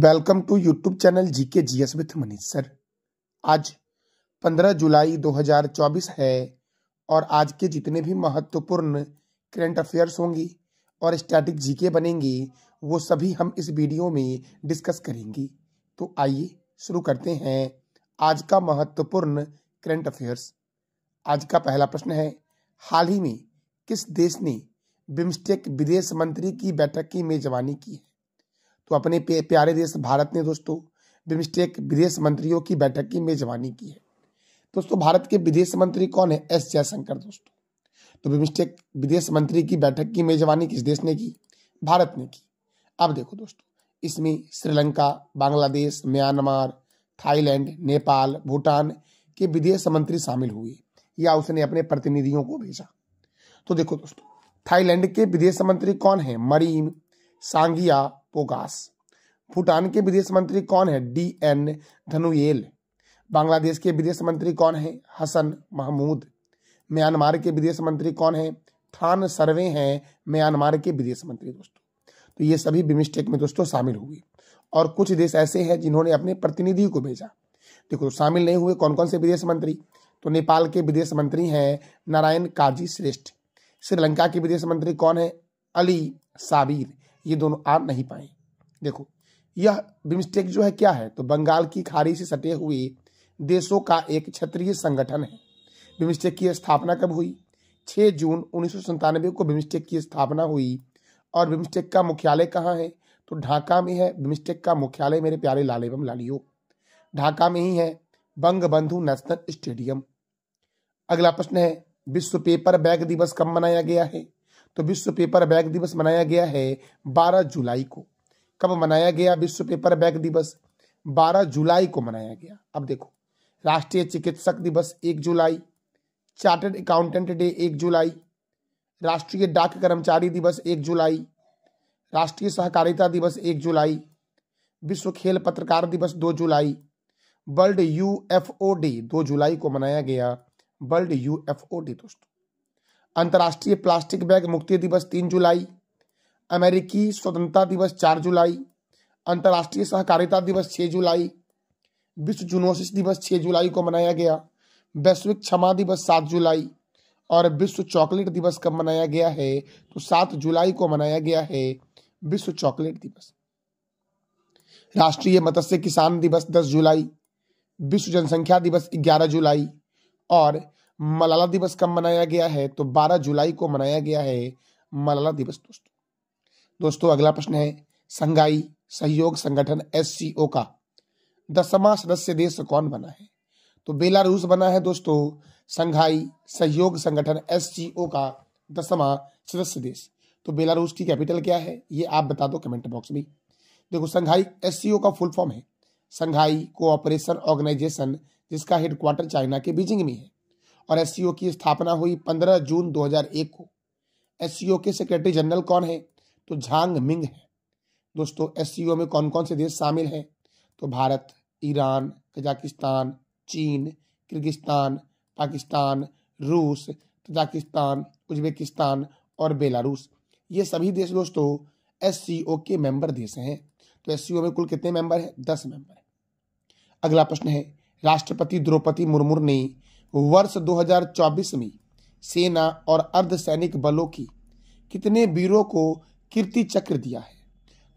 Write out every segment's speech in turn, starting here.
welcome to YouTube channel GK GS with Manish sir आज 15 जुलाई 2024 है और आज के जितने भी महत्वपूर्ण करंट अफेयर्स होंगी और स्टैटिक जीके बनेंगी वो सभी हम इस वीडियो में डिस्कस करेंगे तो आइए शुरू करते हैं आज का महत्वपूर्ण करंट अफेयर्स आज का पहला प्रश्न है हाल ही में किस देश ने बिम्स्टेक विदेश मंत्री की बैठक की मेजबानी की है तो अपने प्यारे देश भारत ने दोस्तों बिमस्टेक विदेश मंत्रियों की बैठक की मेजबानी की है दोस्तों भारत के विदेश मंत्री कौन है एस जयशंकर दोस्तों तो बिमस्टेक विदेश मंत्री की बैठक की मेजबानी किस देश ने की भारत ने की अब देखो दोस्तों इसमें श्रीलंका बांग्लादेश म्यांमार थाईलैंड नेपाल भूटान के विदेश मंत्री शामिल हुए या उसने अपने प्रतिनिधियों को भेजा तो देखो दोस्तों थाईलैंड के विदेश मंत्री कौन है मरीन सांगिया पोगास भूटान के विदेश मंत्री कौन है डी एन धनुएल बांग्लादेश के विदेश मंत्री कौन है हसन महमूद म्यांमार के विदेश मंत्री कौन है थान सर्वे हैं म्यांमार के विदेश मंत्री दोस्तों तो ये सभी बिमिस्टेक में दोस्तों शामिल हुए और कुछ देश ऐसे हैं जिन्होंने अपने प्रतिनिधि को भेजा देखो शामिल नहीं हुए कौन कौन से विदेश मंत्री तो नेपाल के विदेश मंत्री हैं नारायण काजी श्रेष्ठ श्रीलंका के विदेश मंत्री कौन है अली साबिर ये दोनों आ नहीं पाए देखो यह बिमस्टेक जो है क्या है तो बंगाल की खाड़ी से सटे हुए देशों का एक क्षेत्रीय संगठन है बिमस्टेक की स्थापना कब हुई 6 जून उन्नीस को बिमस्टेक की स्थापना हुई और बिमस्टेक का मुख्यालय कहाँ है तो ढाका में है बिमस्टेक का मुख्यालय मेरे प्यारे लाल एवं लालियो ढाका में ही है बंगबंधु नेशनल स्टेडियम अगला प्रश्न है विश्व पेपर बैग दिवस कब मनाया गया है तो विश्व पेपर बैग दिवस मनाया गया है 12 जुलाई को कब मनाया गया विश्व पेपर बैग दिवस 12 जुलाई को मनाया गया अब देखो राष्ट्रीय चिकित्सक दिवस एक जुलाई चार्टर्ड अकाउंटेंट डे एक जुलाई राष्ट्रीय डाक कर्मचारी दिवस एक जुलाई राष्ट्रीय सहकारिता दिवस एक जुलाई विश्व खेल पत्रकार दिवस दो जुलाई वर्ल्ड ओ डे दो जुलाई को मनाया गया वर्ल्ड ओ डे दोस्तों अंतर्राष्ट्रीय प्लास्टिक बैग मुक्ति दिवस तीन जुलाई अमेरिकी स्वतंत्रता दिवस चार जुलाई अंतर्राष्ट्रीय सहकारिता दिवस छः जुलाई विश्व जूनोसिस दिवस छः जुलाई को मनाया गया वैश्विक क्षमा दिवस सात जुलाई और विश्व चॉकलेट दिवस कब मनाया गया है तो सात जुलाई को मनाया गया है विश्व चॉकलेट दिवस राष्ट्रीय मत्स्य किसान दिवस दस जुलाई विश्व जनसंख्या दिवस ग्यारह जुलाई और मलाला दिवस कब मनाया गया है तो 12 जुलाई को मनाया गया है मलाला दिवस दोस्तों दोस्तों अगला प्रश्न है संघाई सहयोग संगठन एस का दसवा सदस्य देश कौन बना है तो बेलारूस बना है दोस्तों संघाई सहयोग संगठन एस का दसवा सदस्य देश तो बेलारूस की कैपिटल क्या है ये आप बता दो कमेंट बॉक्स में देखो संघाई एस का फुल फॉर्म है संघाई कोऑपरेशन ऑर्गेनाइजेशन जिसका हेडक्वार्टर चाइना के बीजिंग में है और एस की स्थापना हुई 15 जून 2001 को एस के सेक्रेटरी जनरल कौन है तो झांग मिंग है दोस्तों एस में कौन कौन से देश शामिल हैं तो भारत ईरान कजाकिस्तान चीन किर्गिस्तान पाकिस्तान रूस तजाकिस्तान उज्बेकिस्तान और बेलारूस ये सभी देश दोस्तों एस के मेंबर देश हैं तो एस में कुल कितने मेंबर हैं दस मेंबर है अगला प्रश्न है राष्ट्रपति द्रौपदी मुर्मू ने वर्ष 2024 में सेना और अर्धसैनिक बलों की कितने वीरों को कीर्ति चक्र दिया है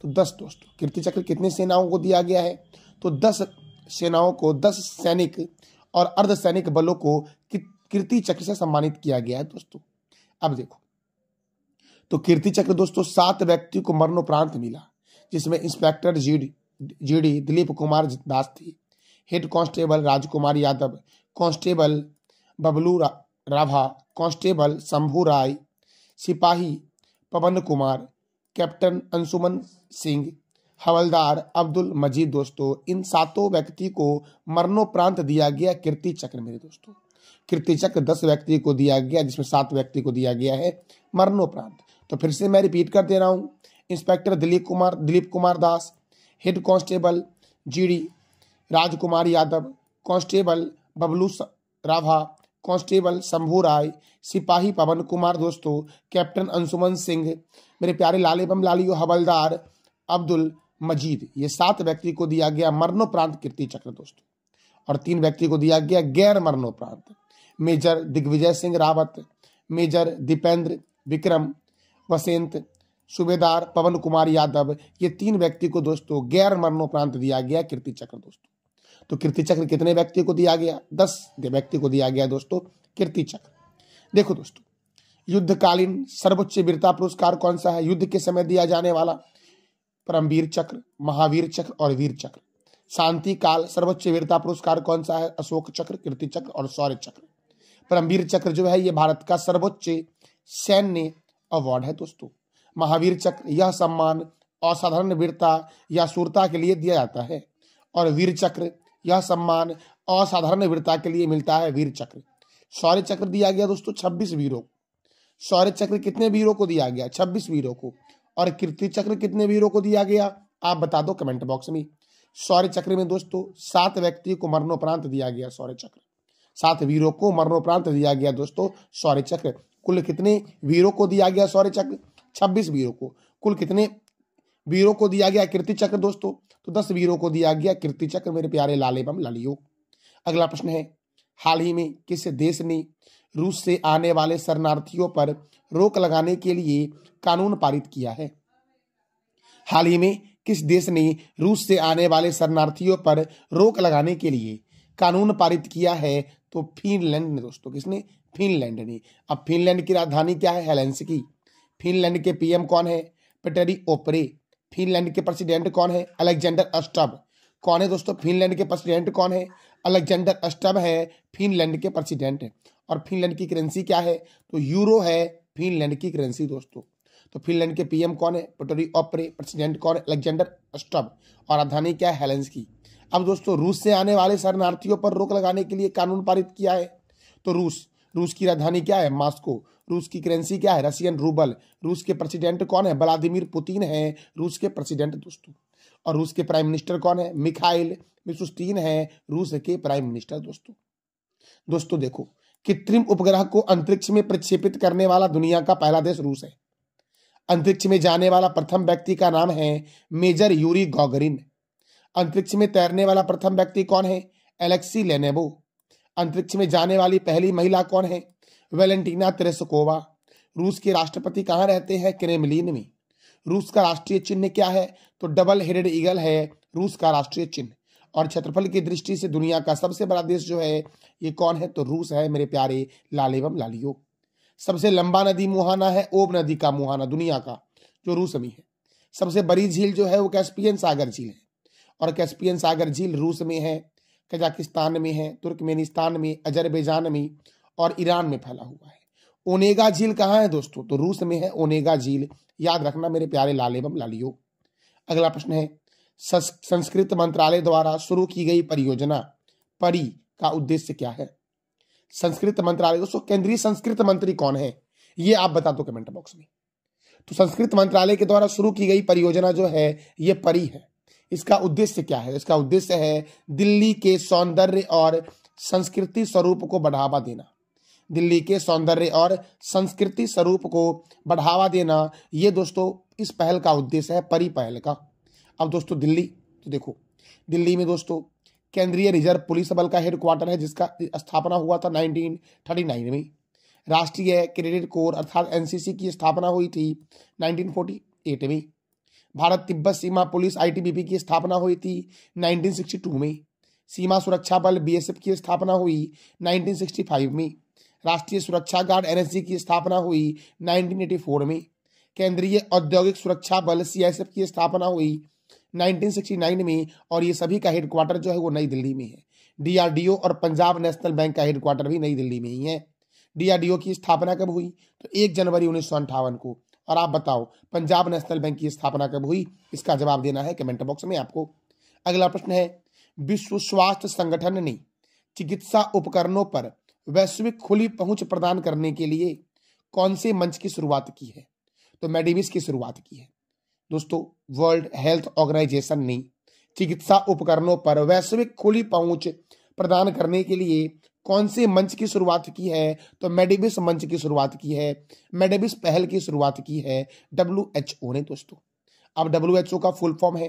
तो दस दोस्तों कीर्ति चक्र कितने सेनाओं को दिया गया है तो दस सेनाओं को दस सैनिक और अर्धसैनिक बलों को कीर्ति चक्र से सम्मानित किया गया है दोस्तों अब देखो तो कीर्ति चक्र दोस्तों सात व्यक्ति को मरणोपरांत मिला जिसमें inspector GD GD Dilip Kumar Das थे head constable Rajkumar Yadav constable Bablu Rabha constable Shambhu Rai सिपाही पवन कुमार कैप्टन अंशुमन सिंह हवलदार अब्दुल मजीद दोस्तों इन सातों व्यक्ति को मरणोपरांत दिया गया कीर्ति चक्र मेरे दोस्तों कीर्ति चक्र दस व्यक्ति को दिया गया जिसमें सात व्यक्ति को दिया गया है मरणोपरांत तो फिर से मैं रिपीट कर दे रहा हूँ inspector Dilip Kumar Dilip Kumar Das head constable GD Rajkumar Yadav constable Bablu Rabha constable Shambhu Rai सिपाही पवन कुमार दोस्तों कैप्टन अंशुमन सिंह मेरे प्यारे लाल एवं लालियो हवलदार अब्दुल मजीद ये सात व्यक्ति को दिया गया मरणोपरांत कीर्ति चक्र दोस्तों और तीन व्यक्ति को दिया गया गैर मरणोपरांत मेजर दिग्विजय सिंह रावत मेजर दीपेंद्र विक्रम वसेंत सुबेदार पवन कुमार यादव ये तीन व्यक्ति को दोस्तों गैर मरणोपरांत दिया गया कीर्ति चक्र दोस्तों तो कीर्ति चक्र कितने व्यक्ति को दिया गया दस व्यक्ति को दिया गया दोस्तों कीर्ति चक्र देखो दोस्तों युद्धकालीन सर्वोच्च वीरता पुरस्कार कौन सा है युद्ध के समय दिया जाने वाला परमवीर चक्र महावीर चक्र और वीर चक्र शांति काल सर्वोच्च वीरता पुरस्कार कौन सा है अशोक चक्र कीर्ति चक्र और शौर्य चक्र परमवीर चक्र जो है ये भारत का सर्वोच्च सैन्य अवार्ड है दोस्तों महावीर चक्र यह सम्मान असाधारण वीरता या सूरता के लिए दिया जाता है और वीर चक्र यह सम्मान असाधारण वीरता के लिए मिलता है वीर चक्र शौर्य चक्र दिया गया दोस्तों छब्बीस वीरों को शौर्य चक्र कितने वीरों को दिया गया छब्बीस वीरों को और कीर्ति चक्र कितने वीरों को दिया गया आप बता दो कमेंट बॉक्स में शौर्य चक्र में दोस्तों सात व्यक्ति को मरणोपरांत दिया गया शौर्य चक्र सात वीरों को मरणोपरांत दिया गया दोस्तों शौर्य चक्र कुल कितने वीरों को दिया गया शौर्य चक्र छब्बीस वीरों को कुल कितने वीरों को दिया गया कीर्ति चक्र दोस्तों तो दस वीरों को दिया गया कीर्ति चक्र मेरे प्यारे लाले बम लालियो अगला प्रश्न है हाल ही में किस देश ने रूस से आने वाले शरणार्थियों पर रोक लगाने के लिए कानून पारित किया है हाल ही में किस देश ने रूस से आने वाले शरणार्थियों पर रोक लगाने के लिए कानून पारित किया है तो फिनलैंड ने दोस्तों किसने फिनलैंड ने अब फिनलैंड की राजधानी क्या है हेलेंसकी फिनलैंड के पीएम कौन है पेटरी ओपरे फिनलैंड के प्रेसिडेंट कौन है अलेक्जेंडर अस्टब कौन है दोस्तों फिनलैंड के प्रेसिडेंट कौन है अलेक्जेंडर अस्टब है फिनलैंड के प्रेसिडेंट और फिनलैंड की करेंसी क्या है तो यूरो है फिनलैंड की करेंसी दोस्तों तो फिनलैंड के पीएम कौन है पटोरी ऑपरे प्रेसिडेंट कौन है अलेक्जेंडर अस्टब और राजधानी क्या है हेलेंसकी अब दोस्तों रूस से आने वाले शरणार्थियों पर रोक लगाने के लिए कानून पारित किया है तो रूस रूस की राजधानी क्या है मास्को रूस की करेंसी क्या है रशियन रूबल रूस के प्रेसिडेंट कौन है व्लादिमिर पुतिन है रूस के प्रेसिडेंट दोस्तों और रूस के प्राइम मिनिस्टर कौन है मिखाइल मिसुस्टीन है रूस के प्राइम मिनिस्टर दोस्तों दोस्तों देखो कृत्रिम उपग्रह को अंतरिक्ष में प्रक्षेपित करने वाला दुनिया का पहला देश रूस है अंतरिक्ष में जाने वाला प्रथम व्यक्ति का नाम है मेजर यूरी गॉगरिन अंतरिक्ष में तैरने वाला प्रथम व्यक्ति कौन है एलेक्सी लेनेबो अंतरिक्ष में जाने वाली पहली महिला कौन है वेलेंटीना त्रेसकोवा रूस के राष्ट्रपति कहाँ रहते हैं क्रेमलिन में रूस का राष्ट्रीय चिन्ह क्या है तो डबल हेडेड ईगल है रूस का राष्ट्रीय चिन्ह और क्षेत्रफल की दृष्टि से दुनिया का सबसे बड़ा देश जो है ये कौन है तो रूस है मेरे प्यारे लाल एवं लालियो सबसे लंबा नदी मुहाना है ओब नदी का मुहाना दुनिया का जो रूस में है सबसे बड़ी झील जो है वो कैस्पियन सागर झील है और कैस्पियन सागर झील रूस में है कजाकिस्तान में है तुर्कमेनिस्तान में अजरबैजान में और ईरान में फैला हुआ है ओनेगा झील कहाँ है दोस्तों तो रूस में है ओनेगा झील याद रखना मेरे प्यारे लाल एवं लालियो अगला प्रश्न है संस्कृत मंत्रालय द्वारा शुरू की गई परियोजना परी का उद्देश्य क्या है संस्कृत मंत्रालय दोस्तों केंद्रीय संस्कृत मंत्री कौन है ये आप बता दो कमेंट बॉक्स में तो संस्कृत मंत्रालय के द्वारा शुरू की गई परियोजना जो है ये परी है इसका उद्देश्य क्या है इसका उद्देश्य है दिल्ली के सौंदर्य और संस्कृति स्वरूप को बढ़ावा देना दिल्ली के सौंदर्य और संस्कृति स्वरूप को बढ़ावा देना ये दोस्तों इस पहल का उद्देश्य है परी पहल का अब दोस्तों दिल्ली तो देखो दिल्ली में दोस्तों केंद्रीय रिजर्व पुलिस बल का हेडक्वार्टर है जिसका स्थापना हुआ था नाइनटीन में राष्ट्रीय क्रेडिट कोर अर्थात एनसीसी की स्थापना हुई थी 1948 में भारत तिब्बत सीमा पुलिस आईटीबीपी की स्थापना हुई थी 1962 में सीमा सुरक्षा बल बीएसएफ की स्थापना हुई 1965 में राष्ट्रीय सुरक्षा गार्ड एन की स्थापना हुई 1984 में केंद्रीय औद्योगिक सुरक्षा बल सीआईएसएफ की स्थापना हुई 1969 में और ये सभी का हेडक्वार्टर जो है वो नई दिल्ली में है डीआरडीओ और पंजाब नेशनल बैंक का हेडक्वार्टर भी नई दिल्ली में ही है डीआरडीओ की स्थापना कब हुई तो एक जनवरी उन्नीस को और आप बताओ पंजाब नेशनल बैंक की स्थापना कब हुई इसका जवाब देना है कमेंट बॉक्स में आपको अगला प्रश्न है विश्व स्वास्थ्य संगठन ने चिकित्सा उपकरणों पर वैश्विक खुली पहुंच प्रदान करने के लिए कौन से मंच की शुरुआत की है तो मेडिमिस की शुरुआत की है दोस्तों वर्ल्ड हेल्थ ऑर्गेनाइजेशन ने चिकित्सा उपकरणों पर वैश्विक खुली पहुंच प्रदान करने के लिए कौन से मंच की शुरुआत की है तो मेडिविस मंच की शुरुआत की है मेडिविस पहल की शुरुआत की है डब्ल्यू एच ओ ने दोस्तों अब डब्ल्यू एच ओ का फुल फॉर्म है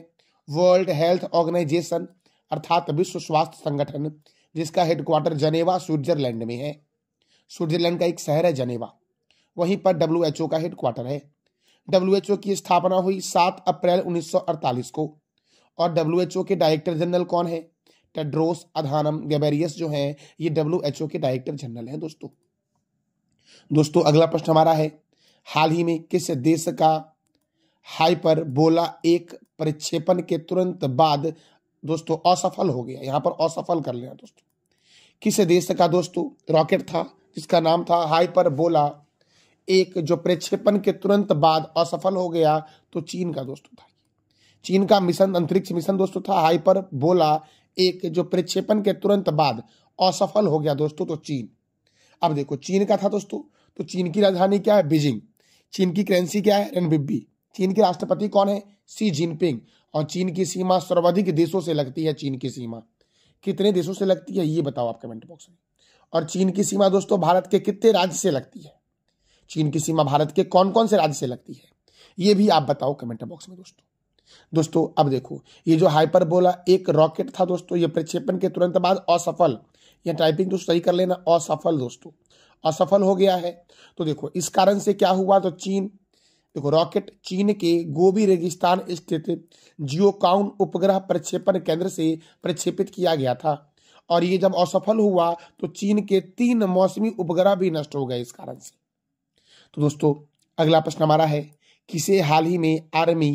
वर्ल्ड हेल्थ ऑर्गेनाइजेशन अर्थात विश्व स्वास्थ्य संगठन जिसका हेडक्वार्टर जनेवा स्विट्जरलैंड में है स्विट्जरलैंड का एक शहर है जनेवा वहीं पर डब्ल्यू का हेडक्वार्टर है डब्ल्यू की स्थापना हुई 7 अप्रैल 1948 को और डब्ल्यू के डायरेक्टर जनरल कौन है टेड्रोस अधानम गैबेरियस जो हैं ये डब्ल्यू के डायरेक्टर जनरल हैं दोस्तों दोस्तों अगला प्रश्न हमारा है हाल ही में किस देश का हाइपर बोला एक प्रक्षेपण के तुरंत बाद दोस्तों असफल हो गया यहाँ पर असफल कर लिया दोस्तों किस देश का दोस्तों रॉकेट था जिसका नाम था हाइपर बोला एक जो प्रक्षेपण के तुरंत बाद असफल हो गया तो चीन का दोस्तों था चीन का मिशन अंतरिक्ष मिशन दोस्तों था हाइपर बोला एक जो प्रक्षेपण के तुरंत बाद असफल हो गया दोस्तों तो चीन अब देखो चीन का था दोस्तों तो चीन की राजधानी क्या है बीजिंग चीन की करेंसी क्या है रनबिबी चीन के राष्ट्रपति कौन है सी जिनपिंग और चीन की सीमा सर्वाधिक देशों से लगती है चीन की सीमा कितने देशों से लगती है ये बताओ आप कमेंट बॉक्स में और चीन की सीमा दोस्तों भारत के कितने राज्य से लगती है चीन की सीमा भारत के कौन कौन से राज्य से लगती है ये भी आप बताओ कमेंट बॉक्स में दोस्तों दोस्तों अब देखो ये जो हाइपरबोला एक रॉकेट था दोस्तों ये प्रक्षेपण के तुरंत बाद असफल यह टाइपिंग दोस्तों सही कर लेना असफल दोस्तों असफल हो गया है तो देखो इस कारण से क्या हुआ तो चीन देखो रॉकेट चीन के गोबी रेगिस्तान स्थित जियोकाउन उपग्रह प्रक्षेपण केंद्र से प्रक्षेपित किया गया था और ये जब असफल हुआ तो चीन के तीन मौसमी उपग्रह भी नष्ट हो गए इस कारण से तो दोस्तों अगला प्रश्न हमारा है किसे हाल ही में आर्मी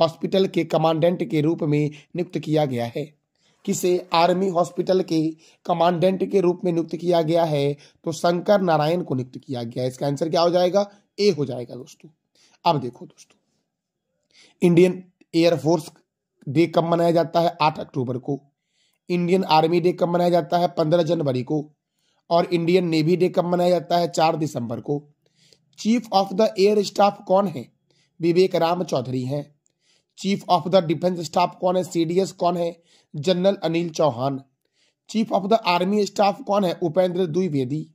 हॉस्पिटल के कमांडेंट के रूप में नियुक्त किया गया है किसे आर्मी हॉस्पिटल के कमांडेंट के रूप में नियुक्त किया गया है तो शंकर नारायण को नियुक्त किया गया इसका आंसर क्या हो जाएगा ए हो जाएगा दोस्तों अब देखो दोस्तों इंडियन एयरफोर्स डे कब मनाया जाता है आठ अक्टूबर को इंडियन आर्मी डे कब मनाया जाता है पंद्रह जनवरी को और इंडियन नेवी डे कब मनाया जाता है चार दिसंबर को chief of the air staff कौन है विवेक राम चौधरी हैं chief of the defence staff कौन है सीडीएस कौन है general Anil Chauhan chief of the army staff कौन है उपेंद्र द्विवेदी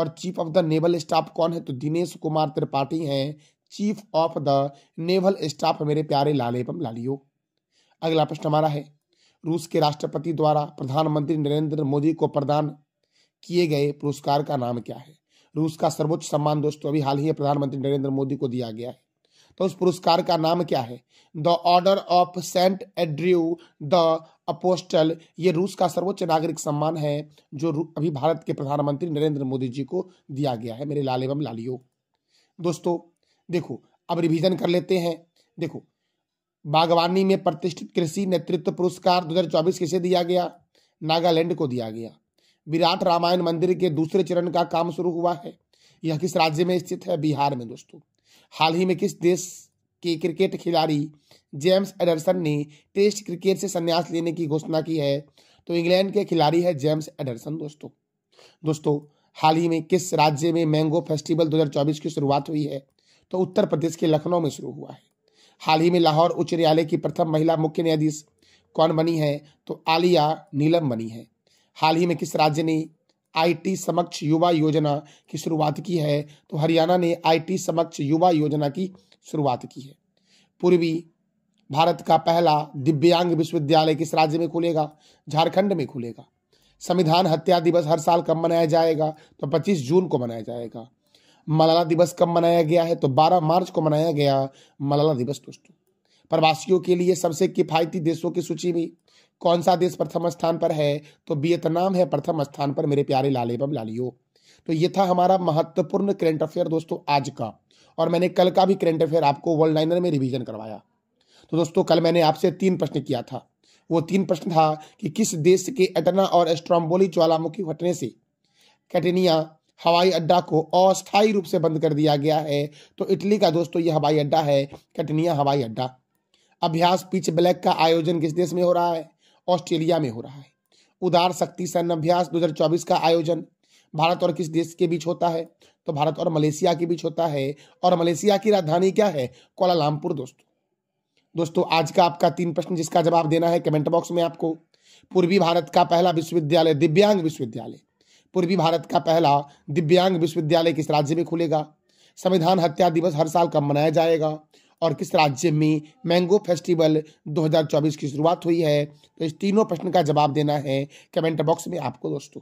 और chief of the naval staff कौन है तो दिनेश कुमार त्रिपाठी हैं chief of the naval staff मेरे प्यारे एवं लालियो अगला प्रश्न हमारा है रूस के राष्ट्रपति द्वारा प्रधानमंत्री नरेंद्र मोदी को प्रदान किए गए पुरस्कार का नाम क्या है रूस का सर्वोच्च सम्मान दोस्तों तो अभी हाल ही में प्रधानमंत्री नरेंद्र मोदी को दिया गया है तो उस पुरस्कार का नाम क्या है the order of Saint Andrew the apostle ये रूस का सर्वोच्च नागरिक सम्मान है जो अभी भारत के प्रधानमंत्री नरेंद्र मोदी जी को दिया गया है मेरे लाल एवं लालियो दोस्तों देखो अब रिवीजन कर लेते हैं देखो बागवानी में प्रतिष्ठित कृषि नेतृत्व पुरस्कार 2024 किसे दिया गया नागालैंड को दिया गया विराट रामायण मंदिर के दूसरे चरण का काम शुरू हुआ है यह किस राज्य में स्थित है बिहार में दोस्तों हाल ही में किस देश के क्रिकेट खिलाड़ी जेम्स एडरसन ने टेस्ट क्रिकेट से संन्यास लेने की घोषणा की है तो इंग्लैंड के खिलाड़ी है जेम्स एडरसन दोस्तों दोस्तों हाल ही में किस राज्य में मैंगो फेस्टिवल 2024 की शुरुआत हुई है तो उत्तर प्रदेश के लखनऊ में शुरू हुआ है हाल ही में लाहौर उच्च न्यायालय की प्रथम महिला मुख्य न्यायाधीश कौन बनी है तो आलिया नीलम बनी है हाल ही में किस राज्य ने आईटी समक्ष युवा योजना की शुरुआत की है तो हरियाणा ने आईटी समक्ष युवा योजना की शुरुआत की है पूर्वी भारत का पहला दिव्यांग विश्वविद्यालय किस राज्य में खुलेगा झारखंड में खुलेगा संविधान हत्या दिवस हर साल कब मनाया जाएगा तो 25 जून को मनाया जाएगा मलाला दिवस कब मनाया गया है तो 12 मार्च को मनाया गया मलाला दिवस दोस्तों प्रवासियों के लिए सबसे किफायती देशों की सूची में कौन सा देश प्रथम स्थान पर है तो वियतनाम है प्रथम स्थान पर मेरे प्यारे लाल एवं लालियो तो ये था हमारा महत्वपूर्ण करेंट अफेयर दोस्तों आज का और मैंने कल का भी करेंट अफेयर आपको वर्ल्ड लाइनर में रिविजन करवाया तो दोस्तों कल मैंने आपसे तीन प्रश्न किया था वो तीन प्रश्न था कि किस देश के एटना और एस्ट्रॉम्बोली ज्वालामुखी हटने से कैटेनिया हवाई अड्डा को अस्थायी रूप से बंद कर दिया गया है तो इटली का दोस्तों ये हवाई अड्डा है कटनिया हवाई अड्डा अभ्यास पिच ब्लैक का आयोजन किस देश में हो रहा है ऑस्ट्रेलिया में हो रहा है उदार शक्ति सैन्य अभ्यास 2024 का आयोजन भारत और किस देश के बीच होता है तो भारत और मलेशिया के बीच होता है और मलेशिया की राजधानी क्या है कोलालामपुर दोस्तों दोस्तों आज का आपका तीन प्रश्न जिसका जवाब देना है कमेंट बॉक्स में आपको पूर्वी भारत का पहला विश्वविद्यालय दिव्यांग विश्वविद्यालय पूर्वी भारत का पहला दिव्यांग विश्वविद्यालय किस राज्य में खुलेगा संविधान हत्या दिवस हर साल कब मनाया जाएगा और किस राज्य में मैंगो फेस्टिवल 2024 की शुरुआत हुई है तो इस तीनों प्रश्न का जवाब देना है कमेंट बॉक्स में आपको दोस्तों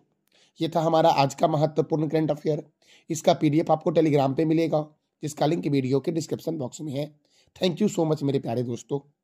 ये था हमारा आज का महत्वपूर्ण करंट अफेयर इसका पीडीएफ आपको टेलीग्राम पे मिलेगा जिसका लिंक वीडियो के डिस्क्रिप्शन बॉक्स में है थैंक यू सो मच मेरे प्यारे दोस्तों